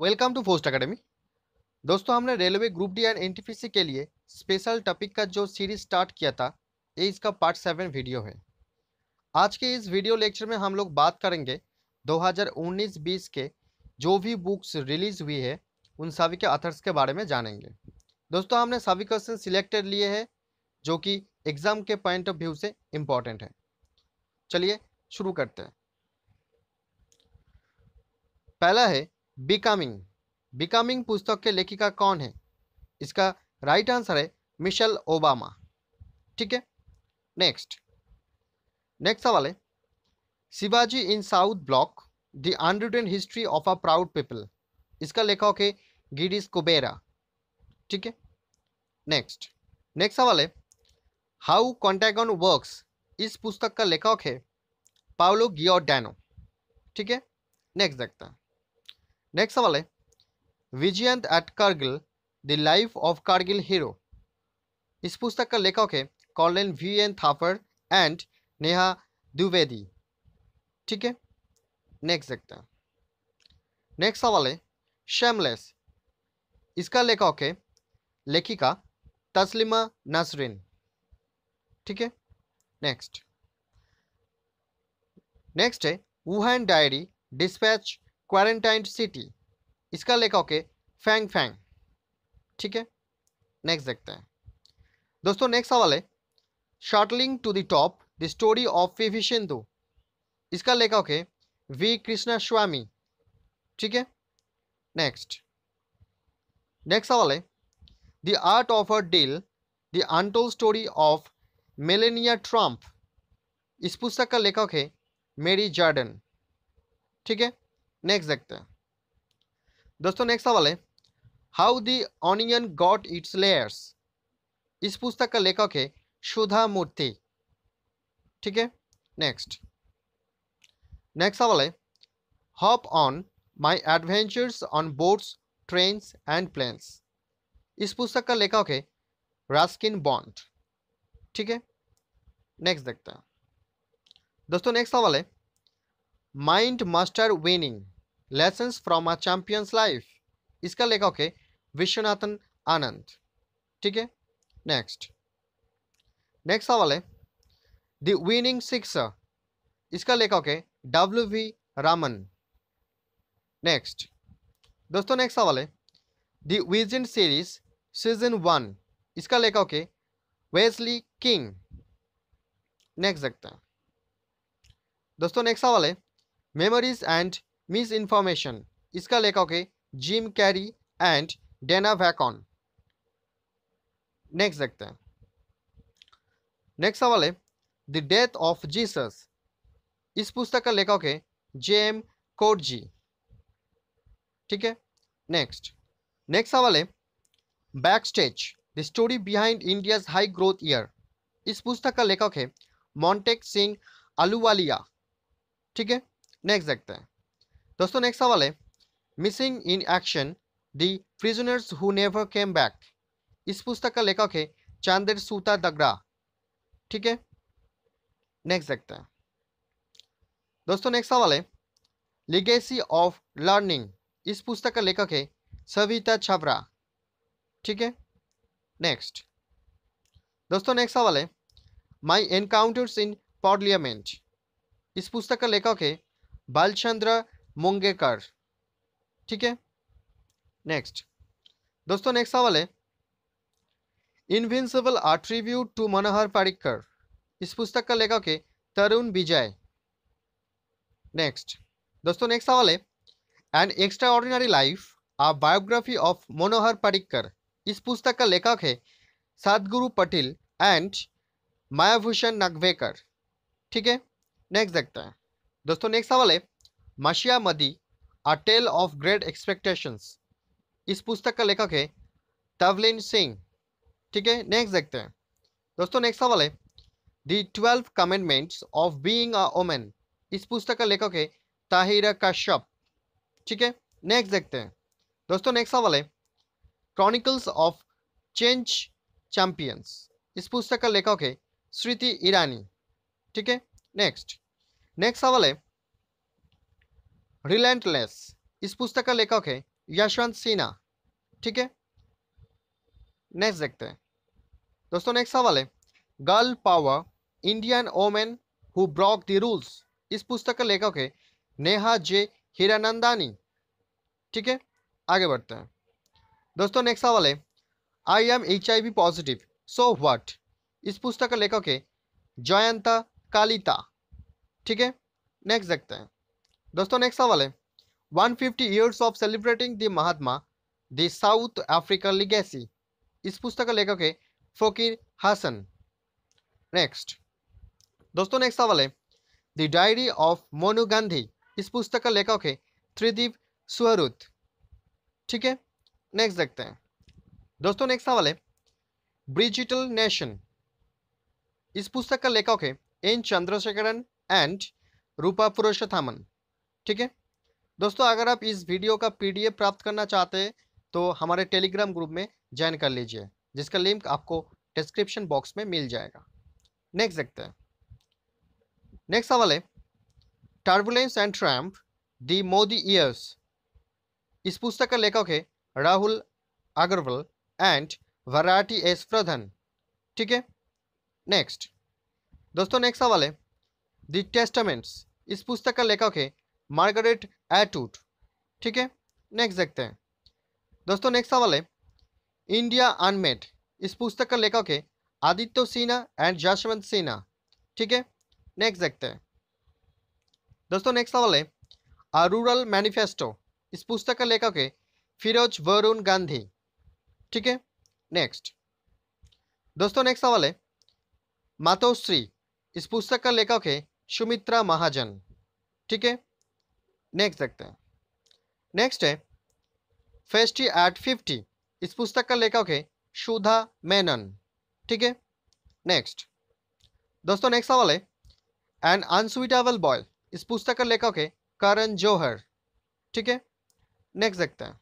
welcome to फोस्ट academy दोस्तों हमने railway group D and NTPC के लिए स्पेशल टॉपिक का जो सीरीज स्टार्ट किया था ये इसका पार्ट सेवन वीडियो है आज के इस वीडियो लेक्चर में हम लोग बात करेंगे 2019-20 के जो भी बुक्स रिलीज हुई है उन सभी के अथर्स के बारे में जानेंगे दोस्तों हमने सभी क्वेश्चन सिलेक्टेड लिए हैं जो कि एग्ज़ाम के पॉइंट ऑफ व्यू से इम्पॉर्टेंट है चलिए शुरू करते हैं पहला है बिकमिंग बिकमिंग पुस्तक के लेखिका कौन है इसका राइट आंसर है मिशेल ओबामा ठीक है नेक्स्ट नेक्स्ट सवाल है Shivaji in South Block the unwritten history of a proud people इसका लेखक है गिरीश कुबेरा ठीक है नेक्स्ट नेक्स्ट सवाल है हाउ कॉन्टैगन वर्क्स इस पुस्तक का लेखक है पाउलो गियोडैनो ठीक है नेक्स्ट देखता है नेक्स्ट सवाल है Vijyant at Kargil the life of Kargil hero इस पुस्तक का लेखक है colonel V N Thapar and Neha Dwivedi ठीक है नेक्स्ट देखते हैं नेक्स्ट सवाल है शेमलेस इसका लेखक है लेखिका तस्लिमा नसरीन ठीक है नेक्स्ट नेक्स्ट है Wuhan diary dispatch quarantine city इसका लेखक ओके फैंग फैंग ठीक है नेक्स्ट देखते हैं दोस्तों नेक्स्ट सवाल है shuttling to the top the story of P V Sindhu इसका लेखक है वी कृष्णा स्वामी ठीक है नेक्स्ट नेक्स्ट सवाल है the art of a deal the untold story of Melania Trump इस पुस्तक का लेखक है मेरी जार्डन ठीक है नेक्स्ट देखते हैं दोस्तों नेक्स्ट सवाल है how the onion got its layers इस पुस्तक का लेखक है सुधा मूर्ति ठीक है नेक्स्ट नेक्स्ट सवाल है hop on my adventures on boats trains and planes इस पुस्तक का लेखक है रास्किन बॉन्ड ठीक है नेक्स्ट देखते हैं दोस्तों नेक्स्ट सवाल है mind master winning lessons from a champion's life इसका लेखक है विश्वनाथन आनंद ठीक है नेक्स्ट नेक्स्ट सवाल है द विनिंग सिक्स इसका लेखक है डब्ल्यू वी रामन नेक्स्ट दोस्तों नेक्स्ट सवाल है the vision series season one इसका लेखक है वेस्ली किंग नेक्स्ट देखते हैं दोस्तों नेक्स्ट सवाल है मेमोरीज एंड मिस इन्फॉर्मेशन इसका लेखक है Jim Carrey and Dana Vachon next देखते हैं नेक्स्ट सवाल है द डेथ ऑफ जीसस इस पुस्तक का लेखक है जे एम कोडजी ठीक है नेक्स्ट नेक्स्ट सवाल है backstage the story behind India's high growth year इस पुस्तक का लेखक है मॉन्टेक सिंह अलूवालिया ठीक है नेक्स्ट देखते हैं दोस्तों नेक्स्ट सवाल है missing in action the prisoners who never came back इस पुस्तक का लेखक है चांदेर सूता दगड़ा ठीक है नेक्स्ट देखते हैं दोस्तों नेक्स्ट सवाल है लिगेसी ऑफ लर्निंग इस पुस्तक का लेखक है सविता छबरा ठीक है नेक्स्ट दोस्तों नेक्स्ट सवाल है माई एनकाउंटर्स इन पार्लियामेंट इस पुस्तक का लेखक है बालचंद्र मुंगेकर ठीक है नेक्स्ट दोस्तों नेक्स्ट सवाल है invincible a tribute to Manohar Parrikar इस पुस्तक का लेखक है तरुण विजय नेक्स्ट दोस्तों नेक्स्ट सवाल है an extraordinary life a biography of Manohar Parrikar इस पुस्तक का लेखक है सदगुरु पटेल एंड मायाभूषण नगवेकर ठीक है नेक्स्ट देखते हैं दोस्तों नेक्स्ट सवाल है मशिया मदी a tale of great expectations इस पुस्तक का लेखक है तवलिन सिंह ठीक है नेक्स्ट देखते हैं दोस्तों नेक्स्ट सवाल है the twelve commandments of being a woman इस पुस्तक का लेखक है ताहिरा काश्यप ठीक है नेक्स्ट देखते हैं दोस्तों नेक्स्ट सवाल है क्रॉनिकल्स ऑफ चेंज चैंपियंस इस पुस्तक का लेखक है श्रीति ईरानी ठीक है नेक्स्ट नेक्स्ट सवाल है रिलेंटलेस इस पुस्तक का लेखक है यशवंत सिन्हा ठीक है नेक्स्ट देखते हैं दोस्तों नेक्स्ट सवाल है girl power Indian women who broke the rules इस पुस्तक का लेखक है नेहा जे हिरानंदानी ठीक है आगे बढ़ते हैं दोस्तों नेक्स्ट सवाल है I am H I V positive so what इस पुस्तक का लेखक है जयंता कालिता ठीक है नेक्स्ट देखते हैं दोस्तों नेक्स्ट सवाल है one fifty years of celebrating the Mahatma the South Africa legacy इस पुस्तक का लेखक है फकीर हसन नेक्स्ट दोस्तों नेक्स्ट सवाल है the diary of Manu Gandhi इस पुस्तक का लेखक है त्रिदीप सुहरुत ठीक है नेक्स्ट देखते हैं दोस्तों नेक्स्ट सवाल है ब्रिजिटल नेशन इस पुस्तक का लेखक है एन चंद्रशेखरन एंड रूपा पुरुषोत्थमन ठीक है दोस्तों अगर आप इस वीडियो का पी प्राप्त करना चाहते हैं तो हमारे टेलीग्राम ग्रुप में ज्वाइन कर लीजिए जिसका लिंक आपको डिस्क्रिप्शन बॉक्स में मिल जाएगा नेक्स्ट देखते हैं नेक्स्ट सवाल है turbulence and triumph the Modi years इस पुस्तक का लेखक है राहुल अग्रवाल एंड वराटी एस प्रधान ठीक है नेक्स्ट दोस्तों नेक्स्ट सवाल है दी टेस्टामेंट्स इस पुस्तक का लेखक है मार्गरेट एटूट ठीक है नेक्स्ट देखते हैं दोस्तों नेक्स्ट सवाल है इंडिया अनमेड इस पुस्तक का लेखक है आदित्य सिन्हा एंड जसवंत सिन्हा ठीक है नेक्स्ट देखते हैं दोस्तों नेक्स्ट सवाल है अ रूरल मैनिफेस्टो इस पुस्तक का लेखक है फिरोज वरुण गांधी ठीक है नेक्स्ट दोस्तों नेक्स्ट सवाल है मातोश्री इस पुस्तक का लेखक है सुमित्रा महाजन ठीक है नेक्स्ट देखते हैं नेक्स्ट है फेस्टी एट फिफ्टी इस पुस्तक का लेखक है सुधा मेनन ठीक है नेक्स्ट दोस्तों नेक्स्ट सवाल है एन अनस्वीटेबल बॉय इस पुस्तक का लेखक है करण जौहर ठीक है नेक्स्ट देखते हैं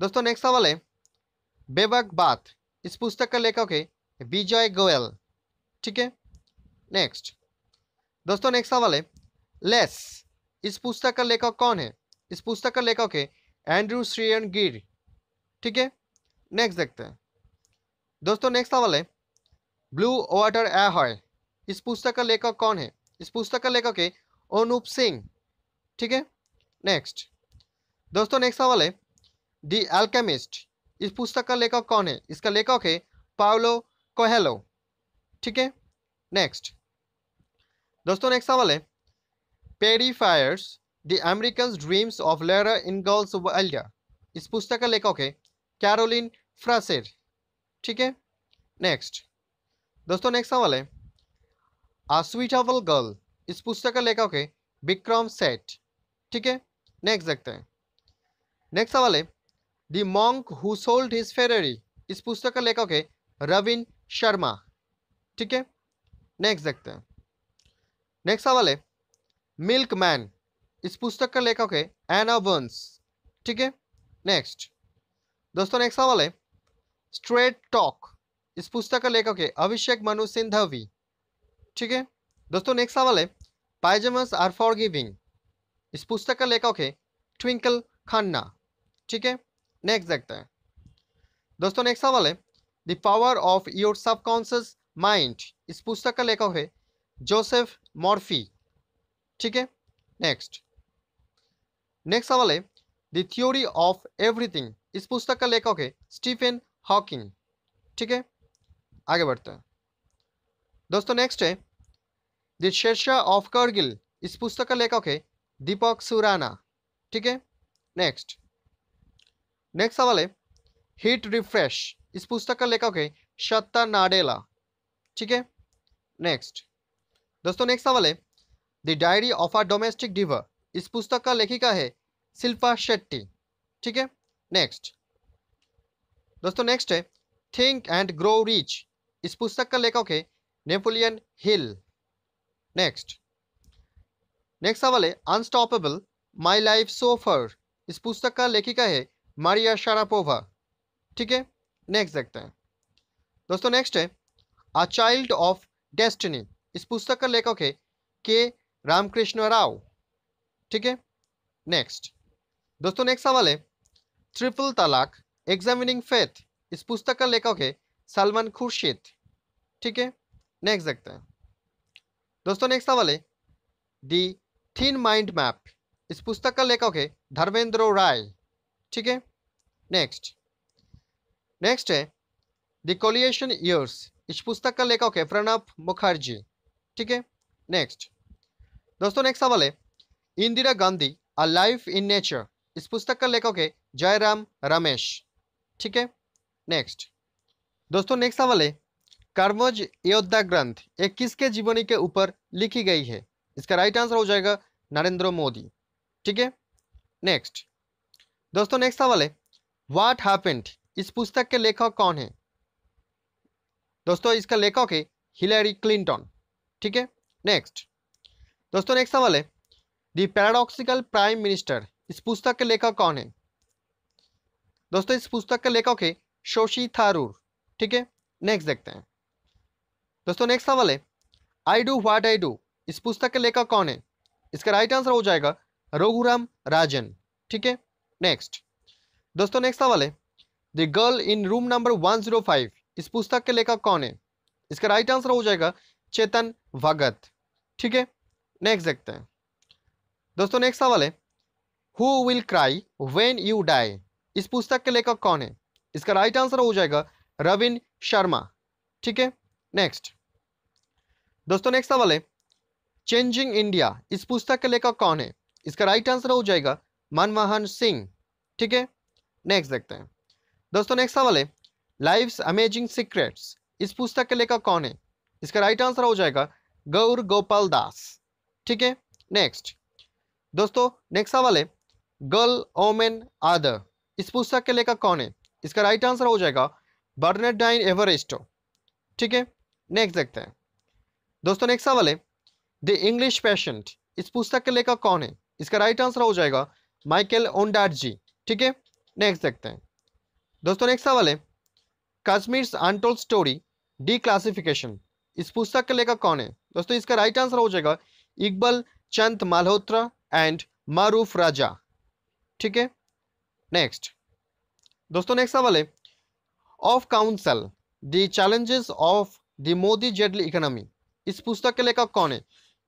दोस्तों नेक्स्ट सवाल है बेबक बात इस पुस्तक का लेखक है विजय गोयल ठीक है नेक्स्ट दोस्तों नेक्स्ट सवाल है लेस इस पुस्तक का लेखक कौन है इस पुस्तक का लेखक है एंड्रू श्रेयन गिर ठीक है नेक्स्ट देखते हैं दोस्तों नेक्स्ट सवाल है ब्लू वाटर ए हॉय इस पुस्तक का लेखक कौन है इस पुस्तक का लेखक है अनूप सिंह ठीक है नेक्स्ट दोस्तों नेक्स्ट सवाल है दी एल्केमिस्ट इस पुस्तक का लेखक कौन है इसका लेखक है पावलो कोहेलो ठीक है नेक्स्ट दोस्तों नेक्स्ट सवाल है prairie fires the American dreams of Laura girls Wilder इस पुस्तक का लेखक है कैरोलिन फ्रासेर ठीक है नेक्स्ट दोस्तों नेक्स्ट सवाल है आ स्वीट स्वीटावल गर्ल इस पुस्तक का लेखक है विक्रम सेठ ठीक है नेक्स्ट देखते हैं नेक्स्ट सवाल है the monk who sold his Ferrari इस पुस्तक का लेखक है रविन शर्मा ठीक है नेक्स्ट देखते हैं नेक्स्ट सवाल है मिल्क मैन इस पुस्तक का लेखक है एना वंस ठीक है नेक्स्ट दोस्तों नेक्स्ट सवाल है स्ट्रेट टॉक इस पुस्तक का लेखक है अभिषेक मनु सिंधवी ठीक है दोस्तों नेक्स्ट सवाल है पाइजमस आर फॉर गिविंग इस पुस्तक का लेखक है ट्विंकल खन्ना ठीक है नेक्स्ट देखते हैं दोस्तों नेक्स्ट सवाल है the power of your subconscious mind इस पुस्तक का लेखक है जोसेफ मॉर्फी ठीक है नेक्स्ट नेक्स्ट सवाल है द थ्योरी ऑफ एवरीथिंग इस पुस्तक का लेखक है स्टीफेन हॉकिंग ठीक है आगे बढ़ते हैं दोस्तों नेक्स्ट है द शेरशाह ऑफ करगिल इस पुस्तक का लेखक है दीपक सुराना ठीक है नेक्स्ट नेक्स्ट सवाल है हिट रिफ्रेश इस पुस्तक का लेखक है शत्ता नाडेला ठीक है नेक्स्ट दोस्तों नेक्स्ट सवाल है the diary of a domestic diva इस पुस्तक का लेखिका है शिल्पा शेट्टी ठीक है नेक्स्ट दोस्तों नेक्स्ट है थिंक एंड ग्रो रिच इस पुस्तक का लेखक है नेपोलियन हिल नेक्स्ट नेक्स्ट सवाल है अनस्टॉपेबल माई लाइफ सोफर इस पुस्तक का लेखिका है मारिया शारापोवा ठीक है नेक्स्ट देखते हैं दोस्तों नेक्स्ट है अ चाइल्ड ऑफ डेस्टिनी इस पुस्तक का लेखक है के रामकृष्ण राव ठीक है नेक्स्ट दोस्तों नेक्स्ट सवाल है ट्रिपल तलाक एग्जामिनिंग फेथ इस पुस्तक का लेखक है सलमान खुर्शीद ठीक है नेक्स्ट देखते हैं दोस्तों नेक्स्ट सवाल है दी थीन माइंड मैप इस पुस्तक का लेखक है धर्मेंद्र राय ठीक है नेक्स्ट नेक्स्ट है द कोलिएशन ईयर्स इस पुस्तक का लेखक है प्रणब मुखर्जी ठीक है नेक्स्ट दोस्तों नेक्स्ट सवाल है Indira Gandhi a life in nature इस पुस्तक का लेखक है जयराम रमेश ठीक है नेक्स्ट दोस्तों नेक्स्ट सवाल है कर्मज योद्धा ग्रंथ एक किसके जीवनी के ऊपर लिखी गई है इसका राइट आंसर हो जाएगा नरेंद्र मोदी ठीक है नेक्स्ट दोस्तों नेक्स्ट सवाल है व्हाट हैपेंड इस पुस्तक के लेखक कौन है दोस्तों इसका लेखक है हिलेरी क्लिंटन ठीक है नेक्स्ट दोस्तों नेक्स्ट सवाल है दी पैराडॉक्सिकल प्राइम मिनिस्टर इस पुस्तक के लेखक कौन है दोस्तों इस पुस्तक के लेखक है शोशी थारूर ठीक है नेक्स्ट देखते हैं दोस्तों नेक्स्ट सवाल है I do what I do इस पुस्तक के लेखक कौन है इसका राइट आंसर हो जाएगा रघुराम राजन ठीक है नेक्स्ट दोस्तों नेक्स्ट सवाल है the girl in room number one zero five इस पुस्तक के लेखक कौन है इसका राइट आंसर हो जाएगा चेतन भगत ठीक है नेक्स्ट देखते हैं दोस्तों नेक्स्ट सवाल है who will cry when you die इस पुस्तक के लेखक कौन है इसका राइट आंसर हो जाएगा रविन शर्मा ठीक है नेक्स्ट दोस्तों नेक्स्ट सवाल है चेंजिंग इंडिया इस पुस्तक के लेखक कौन है इसका राइट आंसर हो जाएगा मनमोहन सिंह ठीक है नेक्स्ट देखते हैं दोस्तों नेक्स्ट सवाल है लाइफ अमेजिंग सीक्रेट्स इस पुस्तक के लेखक कौन है इसका राइट आंसर हो जाएगा गौर गोपाल दास ठीक है नेक्स्ट दोस्तों नेक्स्ट सवाल है गर्ल ओमेन आदर इस पुस्तक के लेखक कौन है इसका राइट आंसर हो जाएगा बर्नेडाइन एवरेस्टो ठीक है नेक्स्ट देखते हैं दोस्तों नेक्स्ट सवाल है द इंग्लिश पेशेंट इस पुस्तक के लेखक कौन है इसका राइट आंसर हो जाएगा माइकल ओंडाट जी ठीक है नेक्स्ट देखते हैं दोस्तों नेक्स्ट सवाल है Kashmir untold story declassification इस पुस्तक के लेखक कौन है दोस्तों इसका राइट आंसर हो जाएगा इकबल चंद मल्होत्रा एंड मारूफ राजा ठीक है नेक्स्ट दोस्तों नेक्स्ट सवाल है of council the challenges of the Modi Jaitley economy इस पुस्तक के लेखक कौन है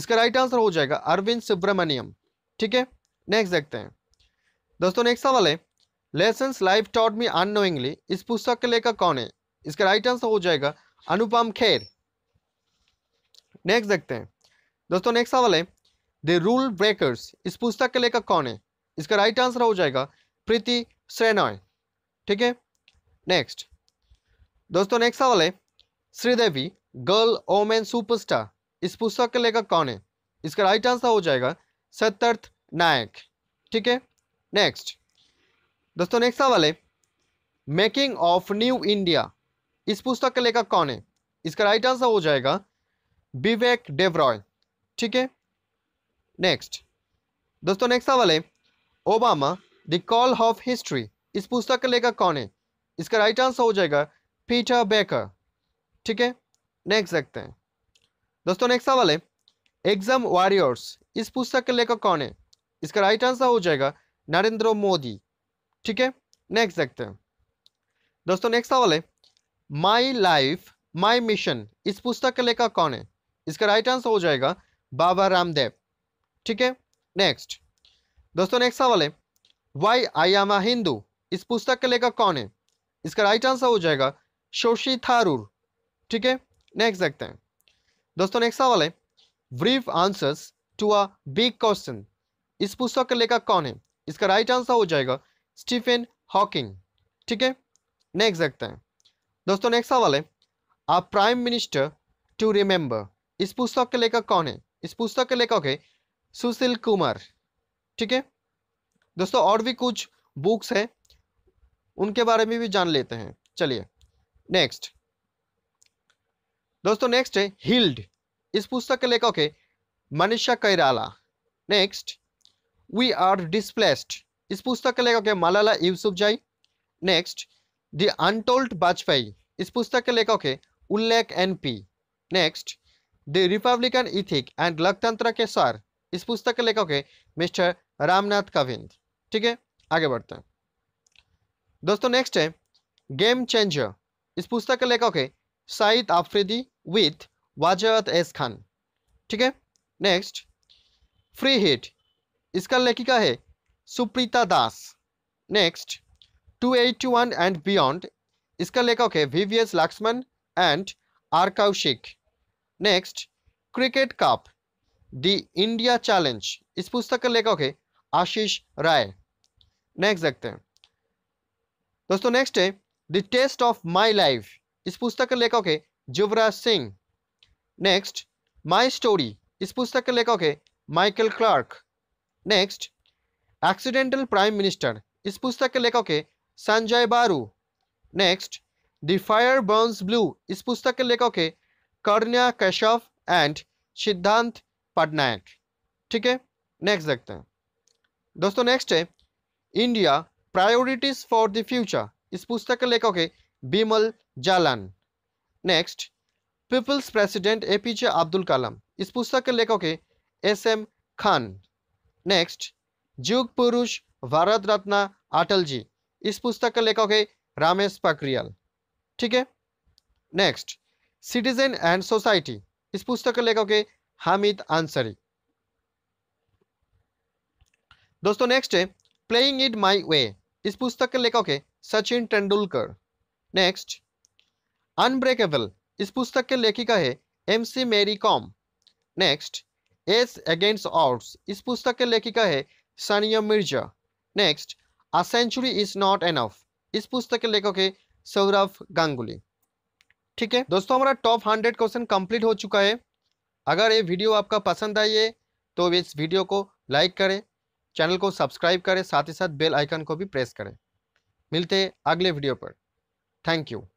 इसका राइट आंसर हो जाएगा अरविंद सुब्रमण्यम ठीक है नेक्स्ट देखते हैं दोस्तों नेक्स्ट सवाल है lessons life taught me unknowingly इस पुस्तक के लेखक कौन है इसका राइट आंसर हो जाएगा अनुपम खेर नेक्स्ट देखते हैं दोस्तों नेक्स्ट सवाल है द रूल ब्रेकर्स इस पुस्तक के लेखक कौन है इसका राइट आंसर हो जाएगा प्रीति श्रेनॉय ठीक है नेक्स्ट दोस्तों नेक्स्ट सवाल है श्रीदेवी गर्ल ओमेन सुपरस्टार इस पुस्तक के लेखक कौन है इसका राइट आंसर हो जाएगा सत्यर्थ नायक ठीक है नेक्स्ट दोस्तों नेक्स्ट सवाल है मेकिंग ऑफ न्यू इंडिया इस पुस्तक के लेखक कौन है इसका राइट आंसर हो जाएगा विवेक डेवरॉय ठीक है नेक्स्ट दोस्तों नेक्स्ट सवाल है Obama the call of history इस पुस्तक का लेखक कौन है इसका राइट आंसर हो जाएगा पीटर बेकर ठीक है नेक्स्ट देखते हैं दोस्तों नेक्स्ट सवाल है एग्जाम वॉरियर्स इस पुस्तक का लेखक कौन है इसका राइट आंसर हो जाएगा नरेंद्र मोदी ठीक है नेक्स्ट देखते हैं दोस्तों नेक्स्ट सवाल है माई लाइफ माई मिशन इस पुस्तक का लेखक कौन है इसका राइट आंसर हो जाएगा बाबा रामदेव ठीक है नेक्स्ट दोस्तों नेक्स्ट सवाल है why I am a Hindu इस पुस्तक के लेखक कौन है इसका राइट आंसर हो जाएगा शोशी थारूर ठीक है नेक्स्ट देखते हैं दोस्तों नेक्स्ट सवाल है brief answers to a big question इस पुस्तक के लेखक कौन है इसका राइट आंसर हो जाएगा स्टीफेन हॉकिंग ठीक है नेक्स्ट देखते हैं दोस्तों नेक्स्ट सवाल है a prime minister to remember इस पुस्तक के लेखक कौन है इस पुस्तक के लेखक है सुशील कुमार ठीक है दोस्तों और भी कुछ बुक्स हैं उनके बारे में भी जान लेते हैं चलिए नेक्स्ट दोस्तों नेक्स्ट है हिल्ड इस पुस्तक के लेखक है Manisha Koirala next we are displaced इस पुस्तक के लेखक है यूसुफ जाई नेक्स्ट द अनटोल्ड वाजपेयी इस पुस्तक के लेखक है Ullekh N P next the republican ethic and लोकतंत्र के सार इस पुस्तक के लेखक है मिस्टर रामनाथ कोविंद ठीक है आगे बढ़ते हैं दोस्तों नेक्स्ट है गेम चेंजर इस पुस्तक के लेखक है साइद आफ्रिदी विथ वाजत एस खान ठीक है नेक्स्ट फ्री हिट इसका लेखिका है Suprita Das next two eight one and beyond इसका लेखक है V V S Laxman and R Kaushik next cricket cup the India challenge इस पुस्तक का लेखक है आशीष राय नेक्स्ट देखते हैं दोस्तों नेक्स्ट है the test of my life इस पुस्तक का लेखक है Yuvraj Singh next my story इस पुस्तक के लेखक है Michael Clarke next accidental prime minister इस पुस्तक के लेखक है Sanjaya Baru next the fire burns blue इस पुस्तक के लेखक है कर्ण्या कैशव एंड सिद्धांत पटनायक ठीक है नेक्स्ट देखते हैं दोस्तों नेक्स्ट है India priorities for the future इस पुस्तक के लेखक है Bimal Jalan next people's president A P J Abdul Kalam इस पुस्तक के लेखक है एस एम खान नेक्स्ट जुग पुरुष भारत रत्न अटल जी इस पुस्तक के लेखक है रामेश पकरियाल ठीक है नेक्स्ट सिटीजन एंड सोसाइटी इस पुस्तक के लेखक है हामिद आंसरी दोस्तों नेक्स्ट है प्लेइंग इट माई वे इस पुस्तक के लेखक है सचिन तेंदुलकर नेक्स्ट अनब्रेकेबल इस पुस्तक के लेखिका है M C Mary Kom next ace against odds इस पुस्तक के लेखिका है Sania Mirza next a century is not enough इस पुस्तक के लेखक है सौरभ गांगुली ठीक है दोस्तों हमारा टॉप हंड्रेड क्वेश्चन कंप्लीट हो चुका है अगर ये वीडियो आपका पसंद आई है तो इस वीडियो को लाइक करें चैनल को सब्सक्राइब करें साथ ही साथ बेल आइकन को भी प्रेस करें मिलते हैं अगले वीडियो पर थैंक यू